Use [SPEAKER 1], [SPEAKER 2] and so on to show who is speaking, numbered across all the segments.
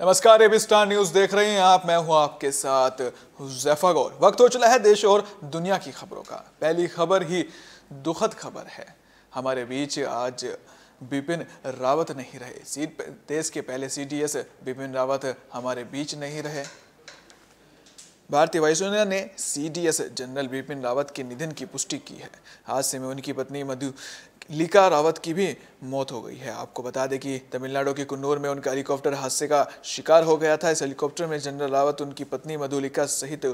[SPEAKER 1] नमस्कार AB star news देख रहे हैं आप मैं हूं आपके साथ जैफा गौर वक्त हो चला है देश और दुनिया की खबरों का पहली खबर ही दुखद खबर है हमारे बीच आज बिपिन रावत नहीं रहे देश के पहले सीडीएस बिपिन रावत हमारे बीच नहीं रहे भारतीय वायुसेना ने सीडीएस जनरल बिपिन रावत के निधन की पुष्टि की है हादसे में उनकी पत्नी मधु लीका रावत की भी मौत हो गई है आपको बता दें कि तमिलनाडु के कुन्नूर में उनका हेलीकॉप्टर हादसे का शिकार हो गया था इस हेलीकॉप्टर में जनरल रावत उनकी पत्नी मधुलिका सहित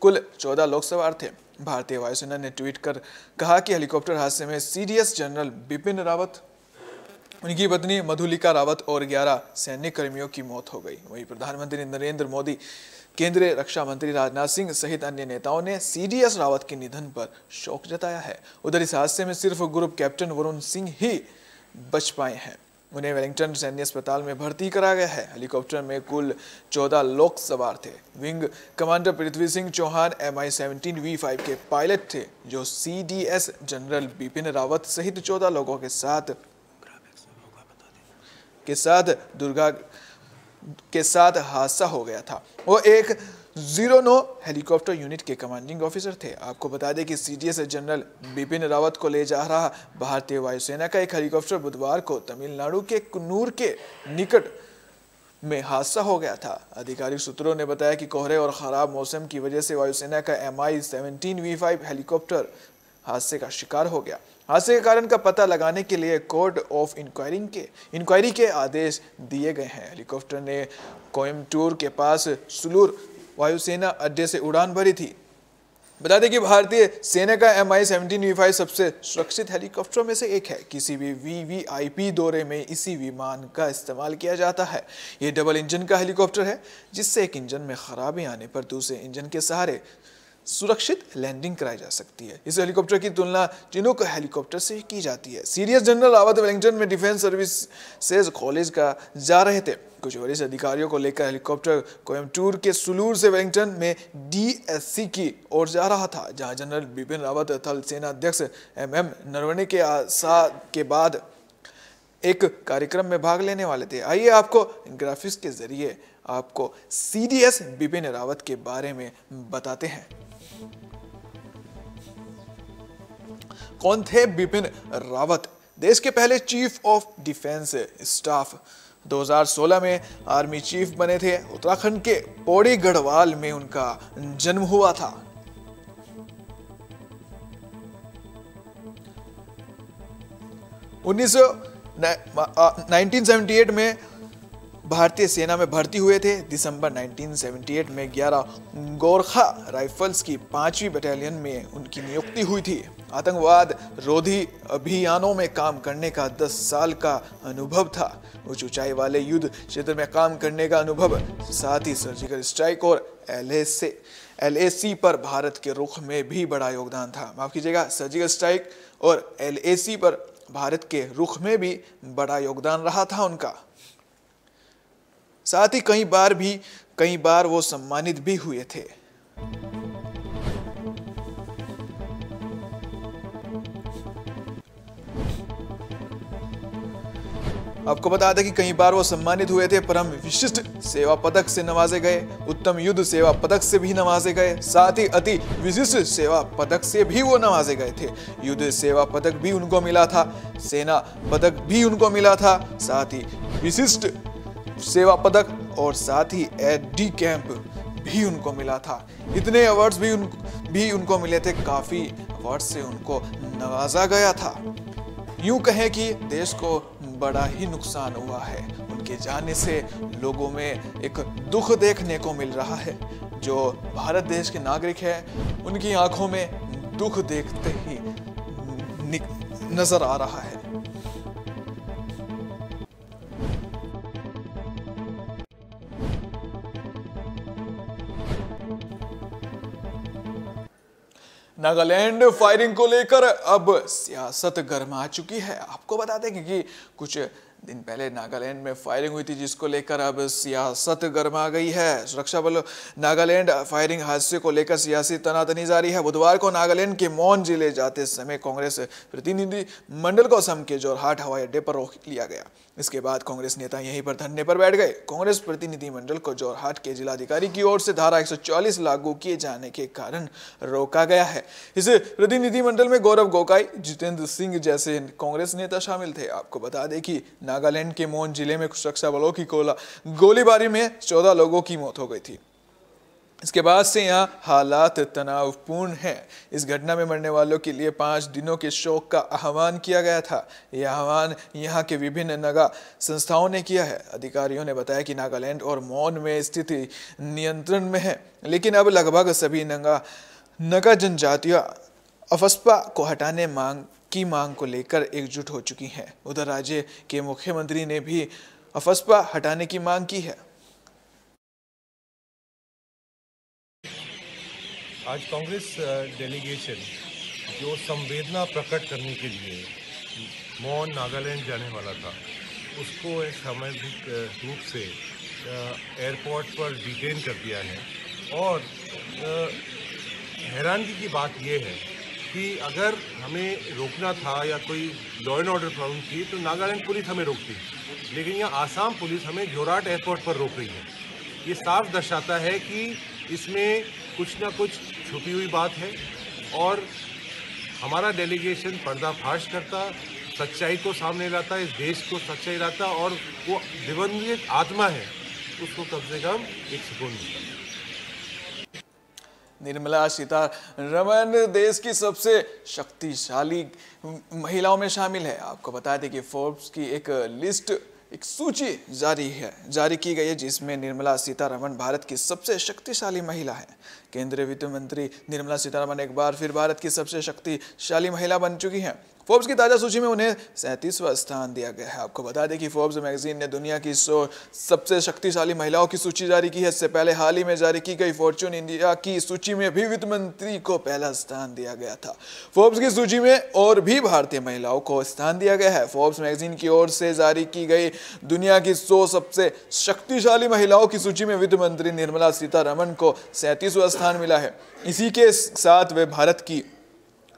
[SPEAKER 1] कुल चौदह लोग सवार थे भारतीय वायुसेना ने ट्वीट कर कहा कि हेलीकॉप्टर हादसे में सीडीएस जनरल बिपिन रावत उनकी पत्नी मधुलिका रावत और 11 सैनिक कर्मियों की मौत हो गई वहीं प्रधानमंत्री नरेंद्र मोदी केंद्रीय रक्षा मंत्री राजनाथ सिंह सहित अन्य नेताओं ने सीडीएस रावत के निधन पर शोक जताया है उधर इस हादसे में सिर्फ ग्रुप कैप्टन वरुण सिंह ही बच पाए हैं उन्हें वेलिंगटन सैन्य अस्पताल में भर्ती कराया गया है हेलीकॉप्टर में कुल 14 लोग सवार थे wing commander Prithvi Singh Chauhan M I seventeen V five के पायलट थे जो C D S general Bipin Rawat सहित 14 लोगों के साथ के साथ दुर्गा के साथ हादसा हो गया था वो एक जीरो नो हेलीकॉप्टर यूनिट के कमांडिंग ऑफिसर थे आपको बता दें कि सीडीएस जनरल बिपिन रावत को ले जा रहा भारतीय वायुसेना का एक हेलीकॉप्टर बुधवार को तमिलनाडु के कन्नूर के निकट में हादसा हो गया था आधिकारिक सूत्रों ने बताया कि कोहरे और ख़राब मौसम की वजह से वायुसेना का एम आई सेवनटीन हेलीकॉप्टर हादसे का शिकार हो गया हादसे के कारण का पता लगाने के लिए कोर्ट ऑफ इंक्वायरिंग के इंक्वायरी के आदेश दिए गए हैं हेलीकॉप्टर ने कोयमटूर के पास सुलूर वायुसेना अड्डे से उड़ान भरी थी बता दें कि भारतीय सेना का M I seventeen V five सबसे सुरक्षित हेलीकॉप्टरों में से एक है किसी भी वी वी आई पी दौरे में इसी विमान का इस्तेमाल किया जाता है ये डबल इंजन का हेलीकॉप्टर है जिससे एक इंजन में खराबी आने पर दूसरे इंजन के सहारे सुरक्षित लैंडिंग कराई जा सकती है इस हेलीकॉप्टर की तुलना चिनुक हेलीकॉप्टर से की जाती है सीरियस जनरल रावत वेलिंगटन में डिफेंस सर्विसेज कॉलेज का जा रहे थे कुछ वरिष्ठ अधिकारियों को लेकर हेलीकॉप्टर कोयमटूर के सुलूर से वेलिंगटन में डीएससी की ओर जा रहा था जहां जनरल बिपिन रावत थल सेना अध्यक्ष एम एम नरवणे के आशा के बाद एक कार्यक्रम में भाग लेने वाले थे आइए आपको ग्राफिक्स के जरिए आपको C D S Bipin Rawat के बारे में बताते हैं कौन थे बिपिन रावत देश के पहले चीफ ऑफ डिफेंस स्टाफ 2016 में आर्मी चीफ बने थे उत्तराखंड के पौड़ी गढ़वाल में उनका जन्म हुआ था उन्नीस 1978 में भारतीय सेना में भर्ती हुए थे दिसंबर 1978 में 11 गोरखा राइफल्स की पांचवी बटालियन में उनकी नियुक्ति हुई थी आतंकवाद रोधी अभियानों में काम करने का 10 साल का अनुभव था उच्च ऊंचाई वाले युद्ध क्षेत्र में काम करने का अनुभव साथ ही सर्जिकल स्ट्राइक और एल से एल पर भारत के रुख में भी बड़ा योगदान था माफ कीजिएगा सर्जिकल स्ट्राइक और एल पर भारत के रुख में भी बड़ा योगदान रहा था उनका साथ ही कई बार भी कई बार वो सम्मानित भी हुए थे आपको बता दें कि कई बार वो सम्मानित हुए थे परम विशिष्ट सेवा पदक से नवाजे गए उत्तम युद्ध सेवा पदक से भी नवाजे गए साथ ही अति विशिष्ट सेवा पदक से भी वो नवाजे गए थे युद्ध सेवा पदक भी उनको मिला था सेना पदक भी उनको मिला था साथ ही विशिष्ट सेवा पदक और साथ ही एट डी कैंप भी उनको मिला था इतने अवार्ड्स भी उन भी उनको मिले थे काफ़ी अवार्ड से उनको नवाजा गया था यूं कहें कि देश को बड़ा ही नुकसान हुआ है उनके जाने से लोगों में एक दुख देखने को मिल रहा है जो भारत देश के नागरिक हैं उनकी आंखों में दुख देखते ही नज़र आ रहा है नागालैंड फायरिंग को लेकर अब सियासत गर्मा चुकी है आपको बता दें कि कुछ दिन पहले नागालैंड में फायरिंग हुई थी जिसको लेकर अब सियासत गर्मा गई है सुरक्षा बल नागालैंड फायरिंग हादसे को लेकर सियासी तनातनी जारी है बुधवार को नागालैंड के मौन जिले जाते समय कांग्रेस प्रतिनिधि मंडल को असम के जोरहाट हवाई अड्डे पर रोक लिया गया इसके बाद कांग्रेस नेता यहीं पर धरने पर बैठ गए कांग्रेस प्रतिनिधि मंडल को जोरहाट के जिलाधिकारी की ओर से धारा एक लागू किए जाने के कारण रोका गया है इस प्रतिनिधिमंडल में गौरव गोकाई जितेंद्र सिंह जैसे कांग्रेस नेता शामिल थे आपको बता दें कि नागालैंड के मोन जिले में सुरक्षा बलों की गोलीबारी में चौदह लोगों की मौत हो गई थी इसके बाद से यहाँ हालात तनावपूर्ण हैं इस घटना में मरने वालों के लिए पाँच दिनों के शोक का आह्वान किया गया था यह आह्वान यहाँ के विभिन्न नगा संस्थाओं ने किया है अधिकारियों ने बताया कि नागालैंड और मौन में स्थिति नियंत्रण में है लेकिन अब लगभग सभी नगा नगा जनजातियाँ अफस्पा को हटाने मांग की मांग को लेकर एकजुट हो चुकी हैं उधर राज्य के मुख्यमंत्री ने भी अफस्पा हटाने की मांग की है
[SPEAKER 2] आज कांग्रेस डेलीगेशन जो संवेदना प्रकट करने के लिए मौन नागालैंड जाने वाला था उसको एक सामाजिक रूप से एयरपोर्ट पर डिटेन कर दिया है और हैरानगी की बात यह है कि अगर हमें रोकना था या कोई लॉ एंड ऑर्डर प्रॉब्लम थी तो नागालैंड पुलिस हमें रोकती लेकिन यहाँ आसाम पुलिस हमें जोराट एयरपोर्ट पर रोक रही है ये साफ दर्शाता है कि इसमें कुछ ना कुछ छुपी हुई बात है और हमारा डेलीगेशन पर्दाफाश करता सच्चाई को सामने लाता इस देश को सच्चाई लाता और वो दिवंगत आत्मा है उसको कम से कम एक सुकून मिलता
[SPEAKER 1] निर्मला सीतारमन देश की सबसे शक्तिशाली महिलाओं में शामिल है आपको बता दें कि फोर्ब्स की एक लिस्ट एक सूची जारी है जारी की गई है जिसमें निर्मला सीतारमन भारत की सबसे शक्तिशाली महिला है केंद्रीय वित्त मंत्री निर्मला सीतारमन एक बार फिर भारत की सबसे शक्तिशाली महिला बन चुकी हैं फोर्ब्स की ताज़ा सूची में उन्हें सैंतीसवां स्थान दिया गया है आपको बता दें कि फोर्ब्स मैगजीन ने दुनिया की सौ सबसे शक्तिशाली महिलाओं की सूची जारी की है इससे पहले हाल ही में जारी की गई फॉर्चून इंडिया की सूची में भी वित्त मंत्री को पहला स्थान दिया गया था फोर्ब्स की सूची में और भी भारतीय महिलाओं को स्थान दिया गया है फोर्ब्स मैगजीन की ओर से जारी की गई दुनिया की सौ सबसे शक्तिशाली महिलाओं की सूची में वित्त मंत्री निर्मला सीतारमन को सैंतीसवां स्थान मिला है इसी के साथ वे भारत की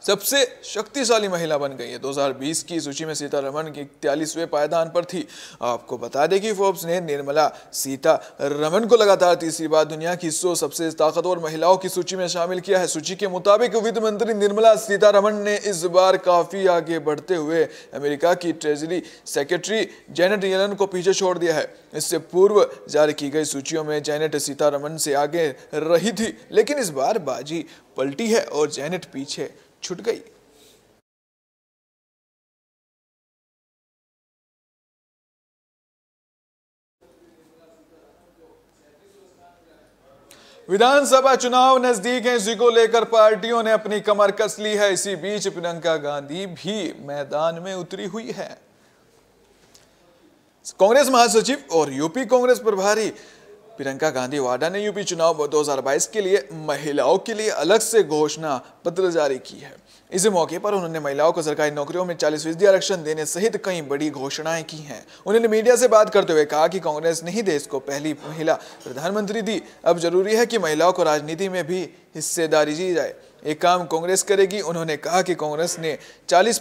[SPEAKER 1] सबसे शक्तिशाली महिला बन गई है 2020 की सूची में सीतारमन की इकतालीसवें पायदान पर थी आपको बता दें कि फोर्ब्स ने निर्मला सीतारमन को लगातार तीसरी बार दुनिया की सौ सबसे ताकतवर महिलाओं की सूची में शामिल किया है सूची के मुताबिक वित्त मंत्री निर्मला सीतारमन ने इस बार काफी आगे बढ़ते हुए अमेरिका की ट्रेजरी सेक्रेटरी जेनेट येलन को पीछे छोड़ दिया है इससे पूर्व जारी की गई सूचियों में जेनेट सीतारमन से आगे रही थी लेकिन इस बार बाजी पलटी है और जेनेट पीछे छुट गई विधानसभा चुनाव नजदीक है इसी को लेकर पार्टियों ने अपनी कमर कस ली है इसी बीच प्रियंका गांधी भी मैदान में उतरी हुई है कांग्रेस महासचिव और यूपी कांग्रेस प्रभारी प्रियंका गांधी वाडा ने यूपी चुनाव 2022 के लिए महिलाओं के लिए अलग से घोषणा पत्र जारी की है इस मौके पर उन्होंने महिलाओं को सरकारी नौकरियों में चालीस फीसदी आरक्षण देने सहित कई बड़ी घोषणाएं की हैं उन्होंने मीडिया से बात करते हुए कहा कि कांग्रेस ने ही देश को पहली महिला प्रधानमंत्री दी अब जरूरी है कि महिलाओं को राजनीति में भी हिस्सेदारी दी जाए एक काम कांग्रेस करेगी उन्होंने कहा कि कांग्रेस ने चालीस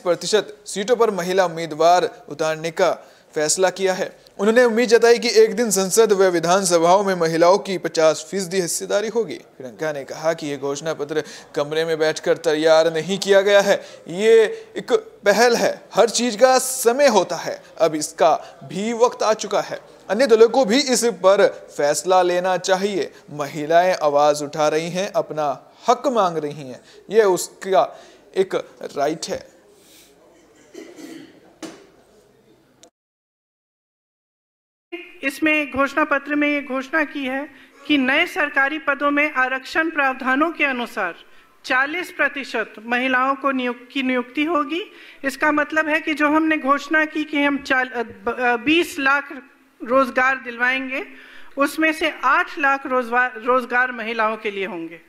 [SPEAKER 1] सीटों पर महिला उम्मीदवार उतारने का फैसला किया है उन्होंने उम्मीद जताई कि एक दिन संसद व विधानसभाओं में महिलाओं की 50 फीसदी हिस्सेदारी होगी प्रियंका ने कहा कि ये घोषणा पत्र कमरे में बैठकर तैयार नहीं किया गया है ये एक पहल है हर चीज का समय होता है अब इसका भी वक्त आ चुका है अन्य दलों को भी इस पर फैसला लेना चाहिए महिलाएं आवाज उठा रही हैं अपना हक मांग रही हैं यह उसका एक राइट है
[SPEAKER 3] इसमें घोषणा पत्र में ये घोषणा की है कि नए सरकारी पदों में आरक्षण प्रावधानों के अनुसार 40 प्रतिशत महिलाओं को नियुक्त की नियुक्ति होगी इसका मतलब है कि जो हमने घोषणा की कि हम 20 बीस लाख रोजगार दिलवाएंगे उसमें से 8 लाख रोजगार रोजगार महिलाओं के लिए होंगे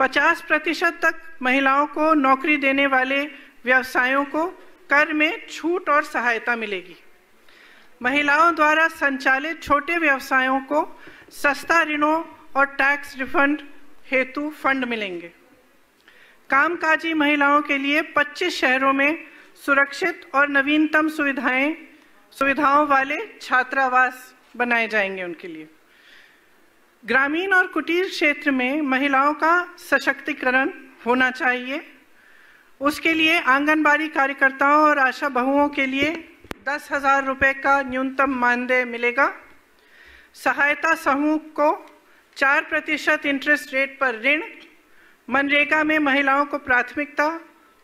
[SPEAKER 3] 50 प्रतिशत तक महिलाओं को नौकरी देने वाले व्यवसायों को कर में छूट और सहायता मिलेगी महिलाओं द्वारा संचालित छोटे व्यवसायों को सस्ता ऋणों और टैक्स रिफंड हेतु फंड मिलेंगे कामकाजी महिलाओं के लिए 25 शहरों में सुरक्षित और नवीनतम सुविधाएं सुविधाओं वाले छात्रावास बनाए जाएंगे उनके लिए ग्रामीण और कुटीर क्षेत्र में महिलाओं का सशक्तिकरण होना चाहिए उसके लिए आंगनबाड़ी कार्यकर्ताओं और आशा बहुओं के लिए दस हजार रुपये का न्यूनतम मानदेय मिलेगा सहायता समूह को चार प्रतिशत इंटरेस्ट रेट पर ऋण मनरेगा में महिलाओं को प्राथमिकता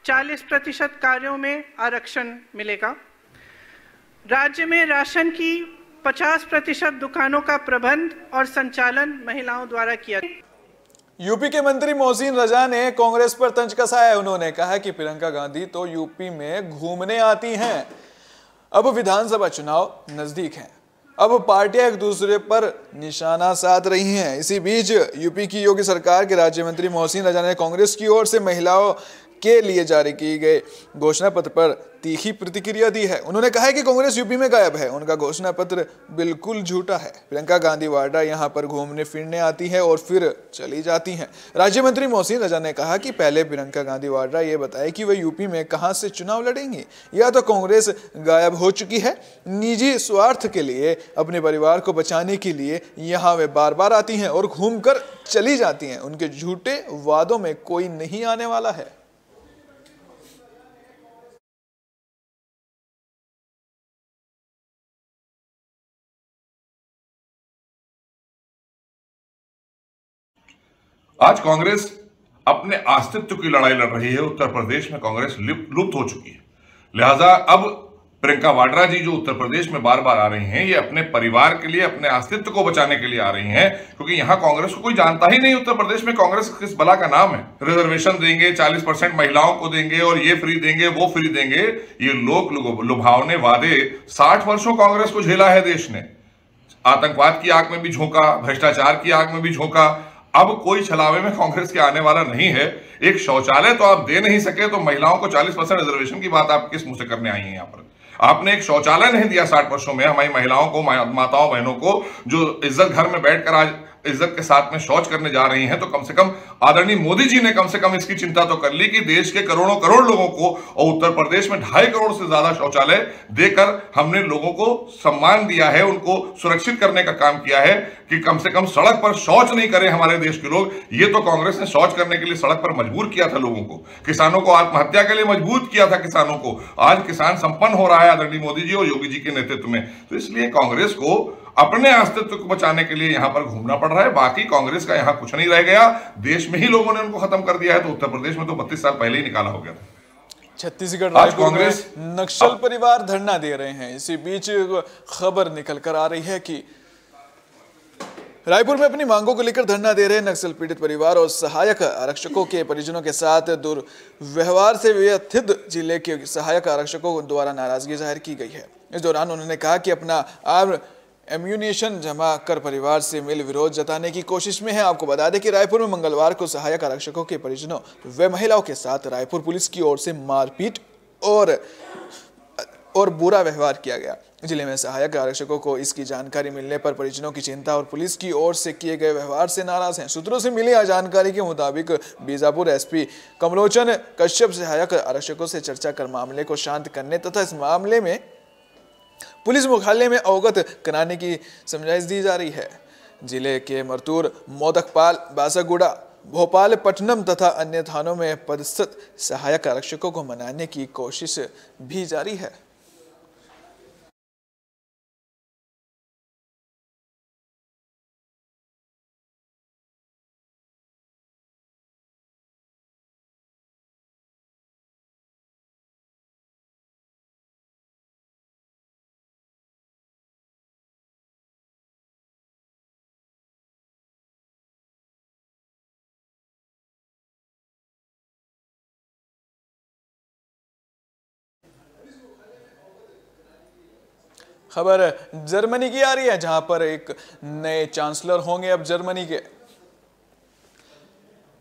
[SPEAKER 3] चालीस प्रतिशत कार्यों में आरक्षण मिलेगा राज्य में राशन की पचास प्रतिशत दुकानों का प्रबंध और संचालन महिलाओं द्वारा किया
[SPEAKER 1] यूपी के मंत्री मोहसिन रजा ने कांग्रेस पर तंज कसाया उन्होंने कहा कि प्रियंका गांधी तो यूपी में घूमने आती हैं अब विधानसभा चुनाव नज़दीक हैं अब पार्टियां एक दूसरे पर निशाना साध रही हैं इसी बीच यूपी की योगी सरकार के राज्य मंत्री मोहसिन राजा ने कांग्रेस की ओर से महिलाओं के लिए जारी किए गए घोषणा पत्र पर तीखी प्रतिक्रिया दी है उन्होंने कहा है कि कांग्रेस यूपी में गायब है उनका घोषणा पत्र बिल्कुल झूठा है प्रियंका गांधी वाड्रा यहाँ पर घूमने फिरने आती है और फिर चली जाती हैं राज्य मंत्री मोहसिन रजा ने कहा कि पहले प्रियंका गांधी वाड्रा ये बताए कि वे यूपी में कहाँ से चुनाव लड़ेंगी या तो कांग्रेस गायब हो चुकी है निजी स्वार्थ के लिए अपने परिवार को बचाने के लिए यहाँ वे बार बार आती हैं और घूम चली जाती हैं उनके झूठे वादों में कोई नहीं आने वाला है आज कांग्रेस अपने अस्तित्व की लड़ाई लड़ रही है उत्तर प्रदेश में कांग्रेस लुप्त हो चुकी
[SPEAKER 2] है लिहाजा अब प्रियंका वाड्रा जी जो उत्तर प्रदेश में बार बार आ रही हैं ये अपने परिवार के लिए अपने अस्तित्व को बचाने के लिए आ रही हैं क्योंकि यहां कांग्रेस को कोई जानता ही नहीं उत्तर प्रदेश में कांग्रेस किस बला का नाम है रिजर्वेशन देंगे 40 परसेंट महिलाओं को देंगे और ये फ्री देंगे वो फ्री देंगे ये लोग लुभावने वादे साठ वर्षों कांग्रेस को झेला है देश ने आतंकवाद की आग में भी झोंका भ्रष्टाचार की आग में भी झोंका अब कोई छलावे में कांग्रेस के आने वाला नहीं है एक शौचालय तो आप दे नहीं सके तो महिलाओं को 40 परसेंट रिजर्वेशन की बात आप किस मुंह से करने आई है यहाँ पर आपने एक शौचालय नहीं दिया साठ वर्षों में हमारी महिलाओं को माताओं बहनों को जो इज्जत घर में बैठकर आज इज्जत के साथ में शौच करने जा रही हैं तो कम से कम आदरणीय मोदी जी ने कम से कम इसकी चिंता तो कर ली कि देश के करोड़ों करोड़ लोगों को और उत्तर प्रदेश में ढाई करोड़ से ज्यादा शौचालय देकर हमने लोगों को सम्मान दिया है उनको सुरक्षित करने का काम किया है कि कम से कम सड़क पर शौच नहीं करें हमारे देश के लोग ये तो कांग्रेस ने शौच करने के लिए सड़क पर मजबूर किया था लोगों को किसानों को आत्महत्या के लिए मजबूर किया था किसानों को आज किसान संपन्न हो रहा है आदरणीय मोदी जी और योगी जी के नेतृत्व में तो इसलिए कांग्रेस को अपने अस्तित्व को बचाने के लिए यहां पर घूमना पड़ रहा है बाकी कांग्रेस का यहां कुछ नहीं रह गया देश में ही लोगों ने उनको खत्म कर दिया है तो उत्तर प्रदेश में तो बत्तीस साल पहले ही निकाला हो गया था
[SPEAKER 1] छत्तीसगढ़ राज्य कांग्रेस नक्सल परिवार धरना दे रहे हैं इसी बीच खबर निकल कर आ रही है कि रायपुर में अपनी मांगों को लेकर धरना दे रहे नक्सल पीड़ित परिवार और सहायक आरक्षकों के परिजनों के साथ दुर्व्यवहार से व्यथित जिले के सहायक आरक्षकों द्वारा नाराजगी जाहिर की गई है इस दौरान उन्होंने कहा कि अपना आम एम्यूनेशन जमा कर परिवार से मिल विरोध जताने की कोशिश में है आपको बता दें कि रायपुर में मंगलवार को सहायक आरक्षकों के परिजनों व महिलाओं के साथ रायपुर पुलिस की ओर से मारपीट और और बुरा व्यवहार किया गया जिले में सहायक आरक्षकों को इसकी जानकारी मिलने पर परिजनों की चिंता और पुलिस की ओर से किए गए व्यवहार से नाराज हैं सूत्रों से मिली जानकारी के मुताबिक बीजापुर एसपी कमलोचन कश्यप सहायक आरक्षकों से चर्चा कर मामले को शांत करने तथा इस मामले में पुलिस मुख्यालय में अवगत कराने की समझाइश दी जा रही है जिले के मरतूर मोदकपाल बासागुड़ा भोपाल पटनम तथा अन्य थानों में पदस्थ सहायक आरक्षकों को मनाने की कोशिश भी जारी है खबर जर्मनी की आ रही है जहां पर एक नए चांसलर होंगे अब जर्मनी के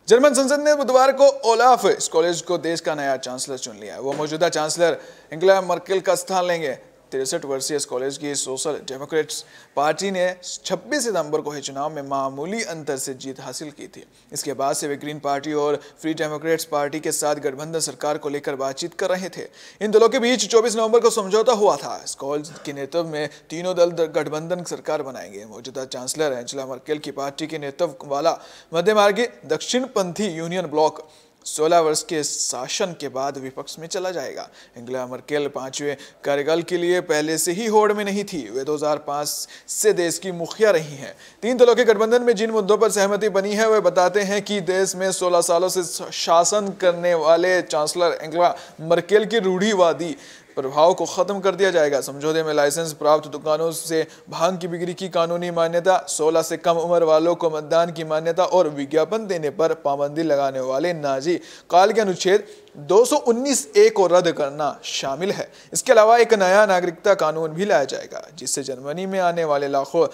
[SPEAKER 1] जर्मन संसद ने बुधवार को ओलाफ इस कॉलेज को देश का नया चांसलर चुन लिया वो मौजूदा चांसलर इंग्ला मर्केल का स्थान लेंगे तिरसठ वर्षीय इस कॉलेज की सोशल डेमोक्रेट्स पार्टी ने 26 सितंबर को ही चुनाव में मामूली अंतर से जीत हासिल की थी इसके बाद से वे ग्रीन पार्टी और फ्री डेमोक्रेट्स पार्टी के साथ गठबंधन सरकार को लेकर बातचीत कर रहे थे इन दलों के बीच चौबीस नवंबर को समझौता हुआ था इस कॉलेज के नेतृत्व में तीनों दल गठबंधन सरकार बनाएंगे मौजूदा चांसलर एंजला मर्केल की पार्टी के नेतृत्व वाला मध्यमार्गी दक्षिण पंथी यूनियन ब्लॉक 16 वर्ष के शासन के बाद विपक्ष में चला जाएगा इंग्ला मर्केल पांचवें कार्यकाल के लिए पहले से ही होड़ में नहीं थी वे 2005 से देश की मुखिया रही हैं तीन दलों के गठबंधन में जिन मुद्दों पर सहमति बनी है वे बताते हैं कि देश में 16 सालों से शासन करने वाले चांसलर एंगला मर्केल की रूढ़ीवादी प्रभाव को ख़त्म कर दिया जाएगा समझौते में लाइसेंस प्राप्त दुकानों से भांग की बिक्री की कानूनी मान्यता 16 से कम उम्र वालों को मतदान की मान्यता और विज्ञापन देने पर पाबंदी लगाने वाले नाजी काल के अनुच्छेद 219 ए को रद्द करना शामिल है इसके अलावा एक नया नागरिकता कानून भी लाया जाएगा जिससे जर्मनी में आने वाले लाखों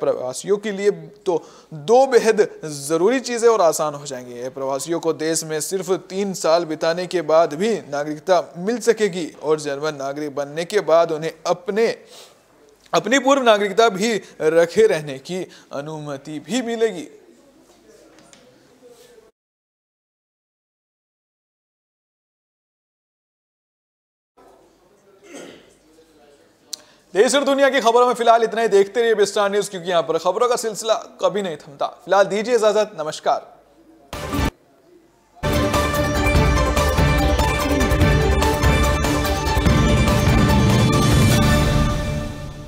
[SPEAKER 1] प्रवासियों के लिए तो दो बेहद ज़रूरी चीज़ें और आसान हो जाएंगी प्रवासियों को देश में सिर्फ तीन साल बिताने के बाद भी नागरिकता मिल सकेगी और जर्मन नागरिक बनने के बाद उन्हें अपने अपनी पूर्व नागरिकता भी रखे रहने की अनुमति भी मिलेगी देश और दुनिया की खबरों में फिलहाल इतना ही देखते रहिए बिस्टार न्यूज क्योंकि यहाँ पर खबरों का सिलसिला कभी नहीं थमता फिलहाल दीजिए इजाजत नमस्कार